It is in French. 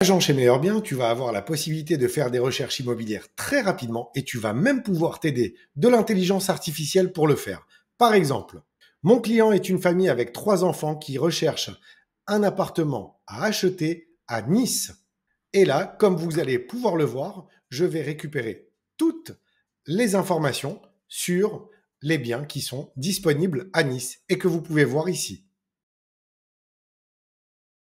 agent chez Meilleur Bien, tu vas avoir la possibilité de faire des recherches immobilières très rapidement et tu vas même pouvoir t'aider de l'intelligence artificielle pour le faire. Par exemple, mon client est une famille avec trois enfants qui recherche un appartement à acheter à Nice. Et là, comme vous allez pouvoir le voir, je vais récupérer toutes les informations sur les biens qui sont disponibles à Nice et que vous pouvez voir ici.